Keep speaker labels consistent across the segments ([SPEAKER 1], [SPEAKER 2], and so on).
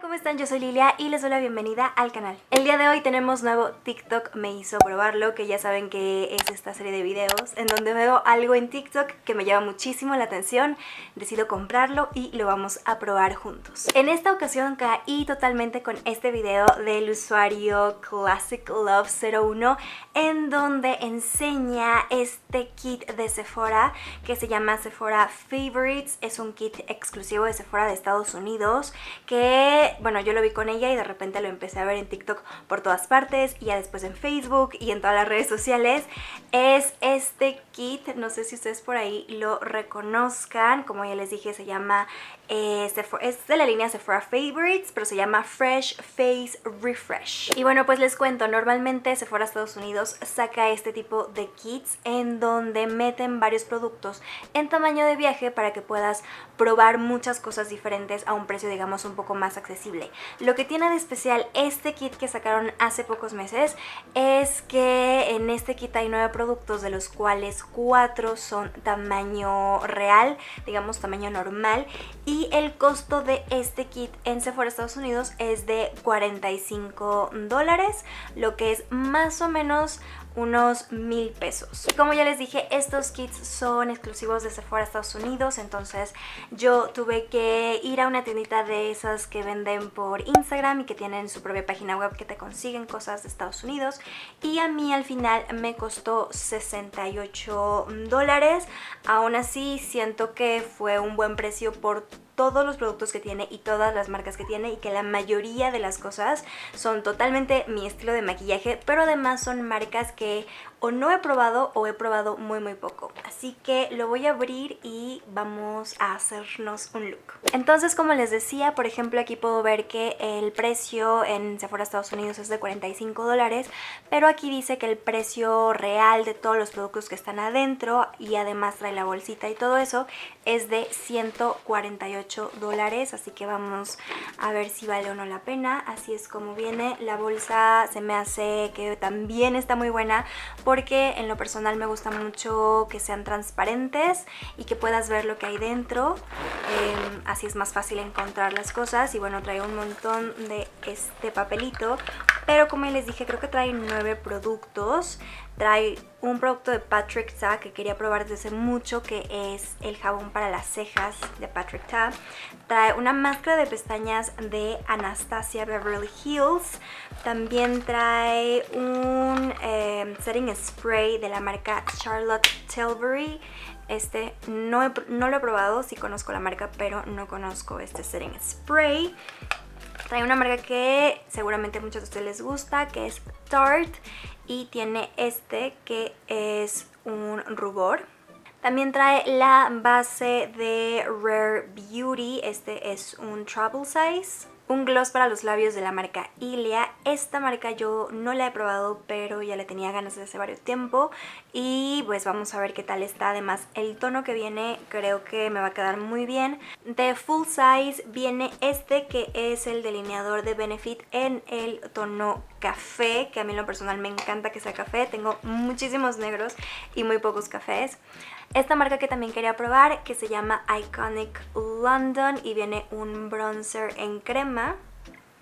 [SPEAKER 1] ¿cómo están? Yo soy Lilia y les doy la bienvenida al canal. El día de hoy tenemos nuevo TikTok Me Hizo Probarlo, que ya saben que es esta serie de videos en donde veo algo en TikTok que me llama muchísimo la atención, decido comprarlo y lo vamos a probar juntos. En esta ocasión caí totalmente con este video del usuario Classic Love 01 en donde enseña este kit de Sephora que se llama Sephora Favorites, es un kit exclusivo de Sephora de Estados Unidos que bueno, yo lo vi con ella y de repente lo empecé a ver en TikTok por todas partes y ya después en Facebook y en todas las redes sociales, es este kit, no sé si ustedes por ahí lo reconozcan, como ya les dije, se llama, eh, es de la línea Sephora Favorites, pero se llama Fresh Face Refresh. Y bueno, pues les cuento, normalmente Sephora Estados Unidos saca este tipo de kits en donde meten varios productos en tamaño de viaje para que puedas probar muchas cosas diferentes a un precio, digamos, un poco más accesible lo que tiene de especial este kit que sacaron hace pocos meses es que en este kit hay nueve productos de los cuales cuatro son tamaño real, digamos tamaño normal y el costo de este kit en Sephora Estados Unidos es de 45 dólares, lo que es más o menos unos mil pesos. Y como ya les dije, estos kits son exclusivos de Sephora Estados Unidos, entonces yo tuve que ir a una tiendita de esas que venden por Instagram y que tienen su propia página web que te consiguen cosas de Estados Unidos y a mí al final me costó 68 dólares, aún así siento que fue un buen precio por todos los productos que tiene y todas las marcas que tiene y que la mayoría de las cosas son totalmente mi estilo de maquillaje, pero además son marcas que o no he probado o he probado muy muy poco. Así que lo voy a abrir y vamos a hacernos un look. Entonces como les decía, por ejemplo aquí puedo ver que el precio en Sephora Estados Unidos es de 45 dólares, pero aquí dice que el precio real de todos los productos que están adentro y además trae la bolsita y todo eso es de 148 dólares, así que vamos a ver si vale o no la pena. Así es como viene, la bolsa se me hace que también está muy buena porque en lo personal me gusta mucho que sean transparentes y que puedas ver lo que hay dentro, em, así es más fácil encontrar las cosas y bueno, traigo un montón de este papelito pero como les dije, creo que trae nueve productos. Trae un producto de Patrick Ta que quería probar desde hace mucho, que es el jabón para las cejas de Patrick Ta. Trae una máscara de pestañas de Anastasia Beverly Hills. También trae un em, setting spray de la marca Charlotte Tilbury. Este no, no lo he probado, sí conozco la marca, pero no conozco este setting spray. Trae una marca que seguramente a muchos de ustedes les gusta, que es Tarte. Y tiene este que es un rubor. También trae la base de Rare Beauty. Este es un travel size un gloss para los labios de la marca Ilia. Esta marca yo no la he probado, pero ya la tenía ganas desde hace varios tiempo. Y pues vamos a ver qué tal está. Además, el tono que viene creo que me va a quedar muy bien. De Full Size viene este que es el delineador de Benefit en el tono café, que a mí en lo personal me encanta que sea café, tengo muchísimos negros y muy pocos cafés. Esta marca que también quería probar, que se llama Iconic London y viene un bronzer en crema.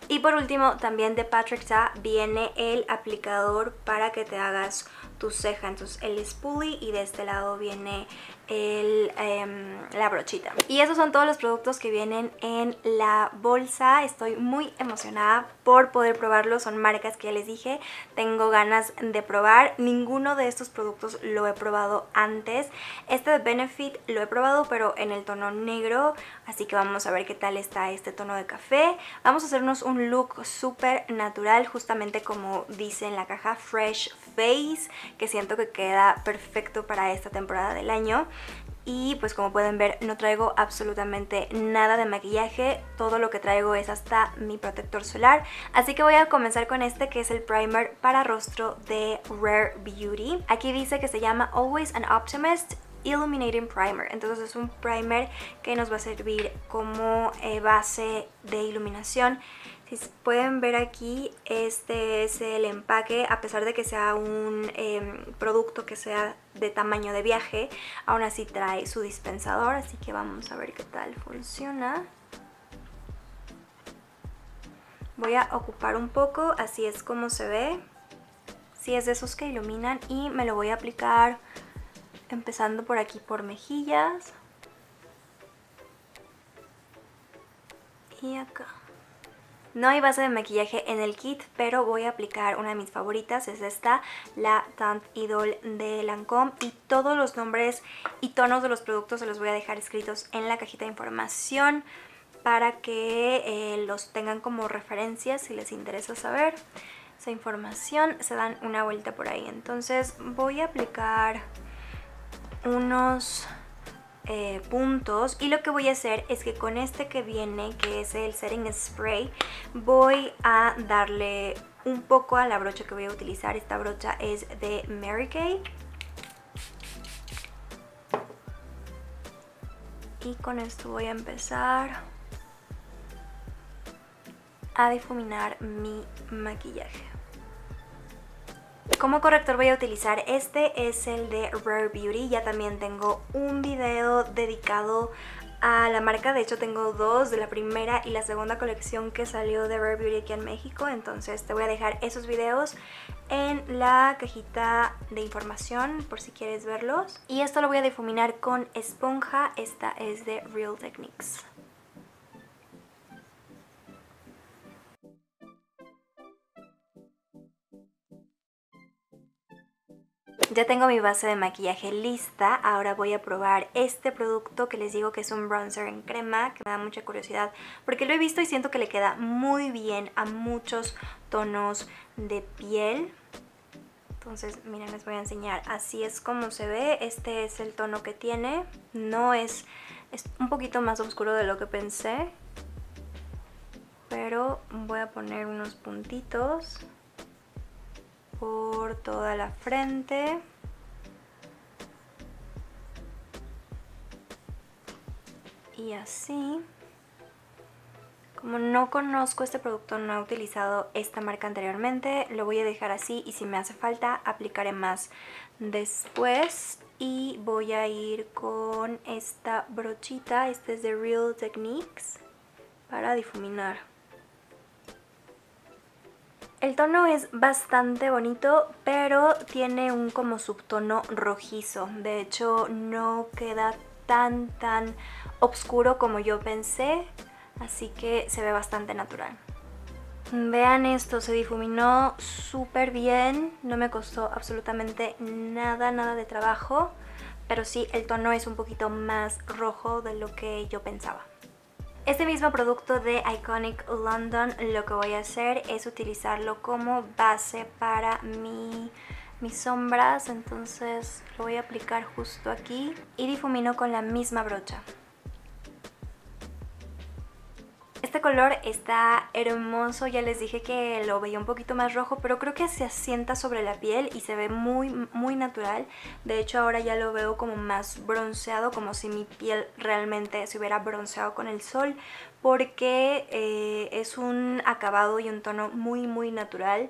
[SPEAKER 1] Y por último, también de Patrick Ta viene el aplicador para que te hagas tu ceja. Entonces el spoolie y de este lado viene em, la brochita. Y esos son todos los productos que vienen en la bolsa. Estoy muy emocionada por poder probarlos. Son marcas que ya les dije, tengo ganas de probar. Ninguno de estos productos lo he probado antes. Este de Benefit lo he probado, pero en el tono negro. Así que vamos a ver qué tal está este tono de café. Vamos a hacernos un look súper natural, justamente como dice en la caja, fresh que siento que queda perfecto para esta temporada del año y pues como pueden ver no traigo absolutamente nada de maquillaje, todo lo que traigo es hasta mi protector solar. Así que voy a comenzar con este que es el primer para rostro de Rare Beauty. Aquí dice que se llama Always an Optimist Illuminating Primer. Entonces es un primer que nos va a servir como eh, base de iluminación si pueden ver aquí, este es el empaque, a pesar de que sea un em, producto que sea de tamaño de viaje, aún así trae su dispensador, así que vamos a ver qué tal funciona. Voy a ocupar un poco, así es como se ve. Si sí, es de esos que iluminan y me lo voy a aplicar empezando por aquí por mejillas. Y acá. No hay base de maquillaje en el kit, pero voy a aplicar una de mis favoritas, es esta, la Tant Idol de Lancome y todos los nombres y tonos de los productos se los voy a dejar escritos en la cajita de información para que eh, los tengan como referencia si les interesa saber esa información, se dan una vuelta por ahí. Entonces voy a aplicar unos eh, puntos y lo que voy a hacer es que con este que viene que es el setting spray voy a darle un poco a la brocha que voy a utilizar esta brocha es de Mary Kay y con esto voy a empezar a difuminar mi maquillaje como corrector voy a utilizar este, es el de Rare Beauty. Ya también tengo un video dedicado a la marca, de hecho tengo dos, de la primera y la segunda colección que salió de Rare Beauty aquí en México, entonces te voy a dejar esos videos en la cajita de información por si quieres verlos. Y esto lo voy a difuminar con esponja, esta es de Real Techniques. Ya tengo mi base de maquillaje lista, ahora voy a probar este producto que les digo que es un bronzer en crema, que me da mucha curiosidad porque lo he visto y siento que le queda muy bien a muchos tonos de piel. Entonces, miren, les voy a enseñar. Así es como se ve. Este es el tono que tiene. No es, es un poquito más oscuro de lo que pensé. Pero voy a poner unos puntitos por toda la frente. Y así. Como no conozco este producto, no he utilizado esta marca anteriormente, lo voy a dejar así y si me hace falta aplicaré más después. Y voy a ir con esta brochita, este es de Real Techniques, para difuminar. El tono es bastante bonito, pero tiene un como subtono rojizo. De hecho, no queda tan, tan oscuro como yo pensé, así que se ve bastante natural. Vean esto, se difuminó súper bien, no me costó absolutamente nada, nada de trabajo, pero sí, el tono es un poquito más rojo de lo que yo pensaba. Este mismo producto de Iconic London lo que voy a hacer es utilizarlo como base para mis sombras, entonces lo voy a aplicar justo aquí y difumino con la misma brocha. Este color está hermoso, ya les dije que lo veía un poquito más rojo, pero creo que se asienta sobre la piel y se ve muy, muy natural. De hecho, ahora ya lo veo como más bronceado, como si mi piel realmente se hubiera bronceado con el sol, porque eh, es un acabado y un tono muy, muy natural.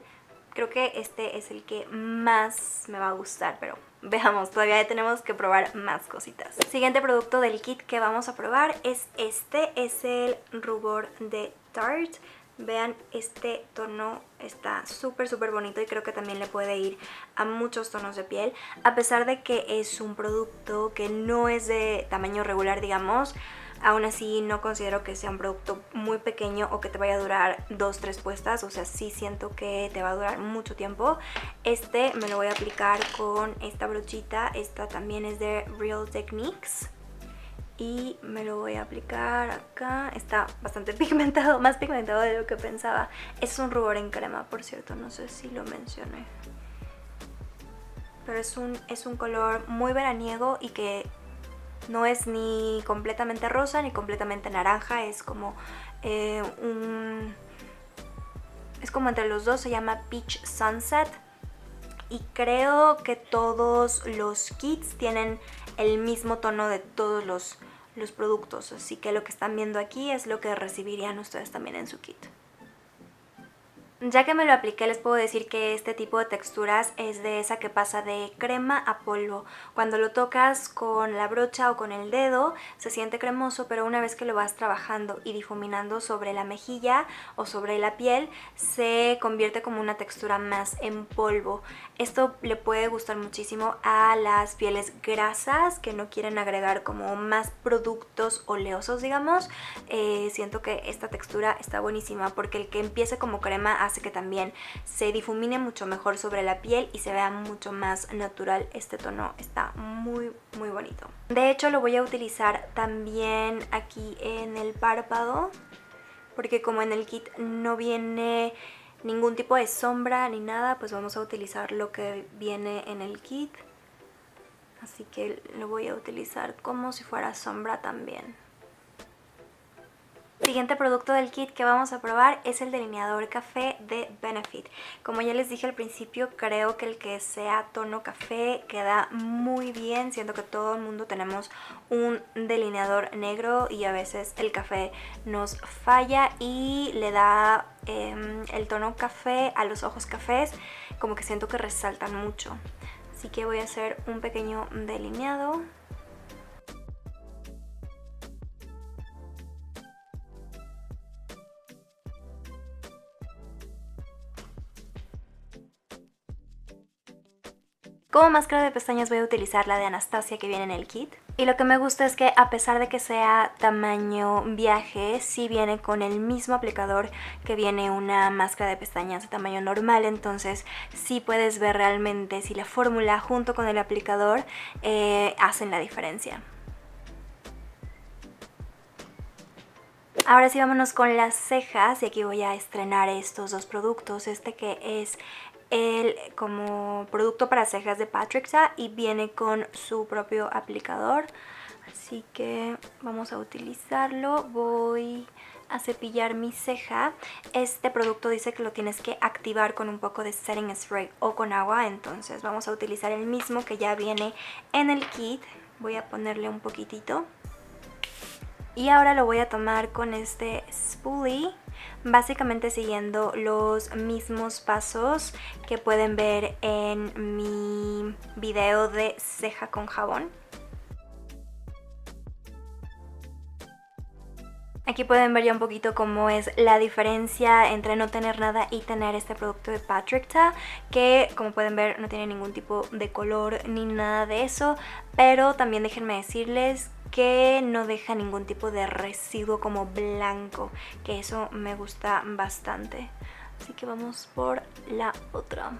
[SPEAKER 1] Creo que este es el que más me va a gustar, pero veamos, todavía tenemos que probar más cositas. Siguiente producto del kit que vamos a probar es este, es el rubor de Tarte. Vean, este tono está súper súper bonito y creo que también le puede ir a muchos tonos de piel. A pesar de que es un producto que no es de tamaño regular, digamos, Aún así no considero que sea un producto muy pequeño o que te vaya a durar dos, tres puestas, o sea, sí siento que te va a durar mucho tiempo. Este me lo voy a aplicar con esta brochita, esta también es de Real Techniques y me lo voy a aplicar acá. Está bastante pigmentado, más pigmentado de lo que pensaba. Es un rubor en crema, por cierto, no sé si lo mencioné. Pero es un, es un color muy veraniego y que no es ni completamente rosa ni completamente naranja, es como eh, un... Es como entre los dos, se llama Peach Sunset. Y creo que todos los kits tienen el mismo tono de todos los, los productos. Así que lo que están viendo aquí es lo que recibirían ustedes también en su kit. Ya que me lo apliqué les puedo decir que este tipo de texturas es de esa que pasa de crema a polvo. Cuando lo tocas con la brocha o con el dedo se siente cremoso pero una vez que lo vas trabajando y difuminando sobre la mejilla o sobre la piel se convierte como una textura más en polvo. Esto le puede gustar muchísimo a las pieles grasas que no quieren agregar como más productos oleosos digamos. Eh, siento que esta textura está buenísima porque el que empiece como crema hace que también se difumine mucho mejor sobre la piel y se vea mucho más natural este tono. Está muy, muy bonito. De hecho, lo voy a utilizar también aquí en el párpado porque como en el kit no viene ningún tipo de sombra ni nada, pues vamos a utilizar lo que viene en el kit. Así que lo voy a utilizar como si fuera sombra también siguiente producto del kit que vamos a probar es el delineador café de Benefit. Como ya les dije al principio, creo que el que sea tono café queda muy bien. Siento que todo el mundo tenemos un delineador negro y a veces el café nos falla y le da em, el tono café a los ojos cafés. Como que siento que resaltan mucho. Así que voy a hacer un pequeño delineado. Como máscara de pestañas voy a utilizar la de Anastasia que viene en el kit. Y lo que me gusta es que a pesar de que sea tamaño viaje, sí viene con el mismo aplicador que viene una máscara de pestañas de tamaño normal, entonces sí puedes ver realmente si la fórmula junto con el aplicador eh, hacen la diferencia. Ahora sí vámonos con las cejas y aquí voy a estrenar estos dos productos, este que es el como producto para cejas de Patrixa y viene con su propio aplicador. Así que vamos a utilizarlo. Voy a cepillar mi ceja. Este producto dice que lo tienes que activar con un poco de setting spray o con agua. Entonces vamos a utilizar el mismo que ya viene en el kit. Voy a ponerle un poquitito. Y ahora lo voy a tomar con este spoolie, básicamente siguiendo los mismos pasos que pueden ver en mi video de ceja con jabón. Aquí pueden ver ya un poquito cómo es la diferencia entre no tener nada y tener este producto de Patrick Ta, que como pueden ver no tiene ningún tipo de color ni nada de eso, pero también déjenme decirles que no deja ningún tipo de residuo como blanco, que eso me gusta bastante. Así que vamos por la otra.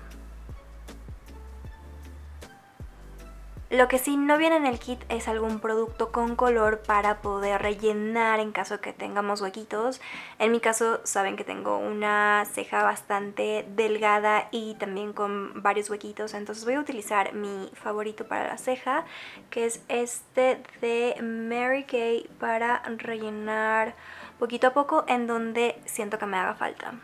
[SPEAKER 1] Lo que sí no viene en el kit es algún producto con color para poder rellenar en caso que tengamos huequitos. En mi caso saben que tengo una ceja bastante delgada y también con varios huequitos, entonces voy a utilizar mi favorito para la ceja, que es este de Mary Kay para rellenar poquito a poco en donde siento que me haga falta.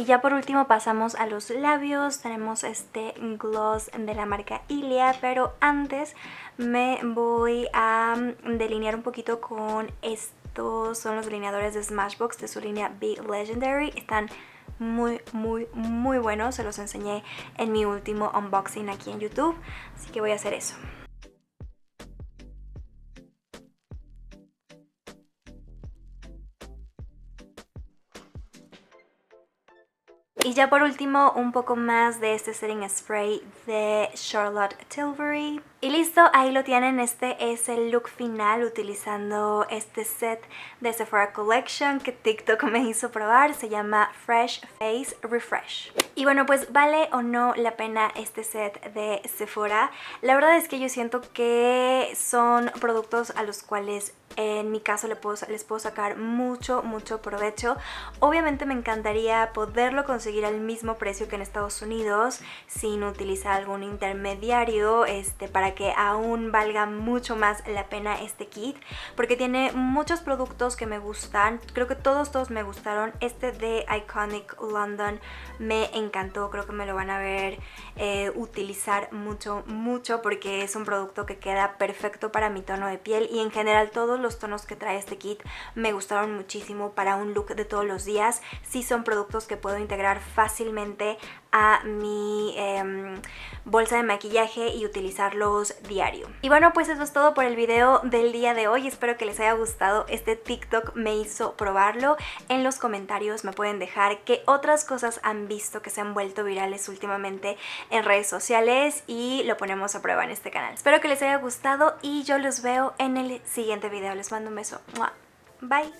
[SPEAKER 1] Y ya por último pasamos a los labios, tenemos este gloss de la marca Ilia, pero antes me voy a mm, delinear un poquito con estos, son los delineadores de Smashbox de su línea Be Legendary, están muy muy muy buenos, se los enseñé en mi último unboxing aquí en YouTube, así que voy a hacer eso. Y ya por último, un poco más de este setting spray de Charlotte Tilbury. Y listo, ahí lo tienen, este es el look final utilizando este set de Sephora Collection que TikTok me hizo probar, se llama Fresh Face Refresh. Y bueno, pues vale o no la pena este set de Sephora. La verdad es que yo siento que son productos a los cuales en mi caso les puedo, sacar mucho, mucho provecho. Obviamente me encantaría poderlo conseguir al mismo precio que en Estados Unidos sin utilizar algún intermediario este, para que aún valga mucho más la pena este kit porque tiene muchos productos que me gustan. Creo que todos, todos me gustaron. Este de Iconic London me encantó. Creo que me lo van a ver eh, utilizar mucho, mucho porque es un producto que queda perfecto para mi tono de piel y en general todos los tonos que trae este kit me gustaron muchísimo para un look de todos los días. Sí son productos que puedo integrar fácilmente a mi em, bolsa de maquillaje y utilizarlos diario. Y bueno, pues eso es todo por el video del día de hoy. Espero que les haya gustado. Este TikTok me hizo probarlo. En los comentarios me pueden dejar qué otras cosas han visto que se han vuelto virales últimamente en redes sociales y lo ponemos a prueba en este canal. Espero que les haya gustado y yo los veo en el siguiente video. Les mando un beso. Bye.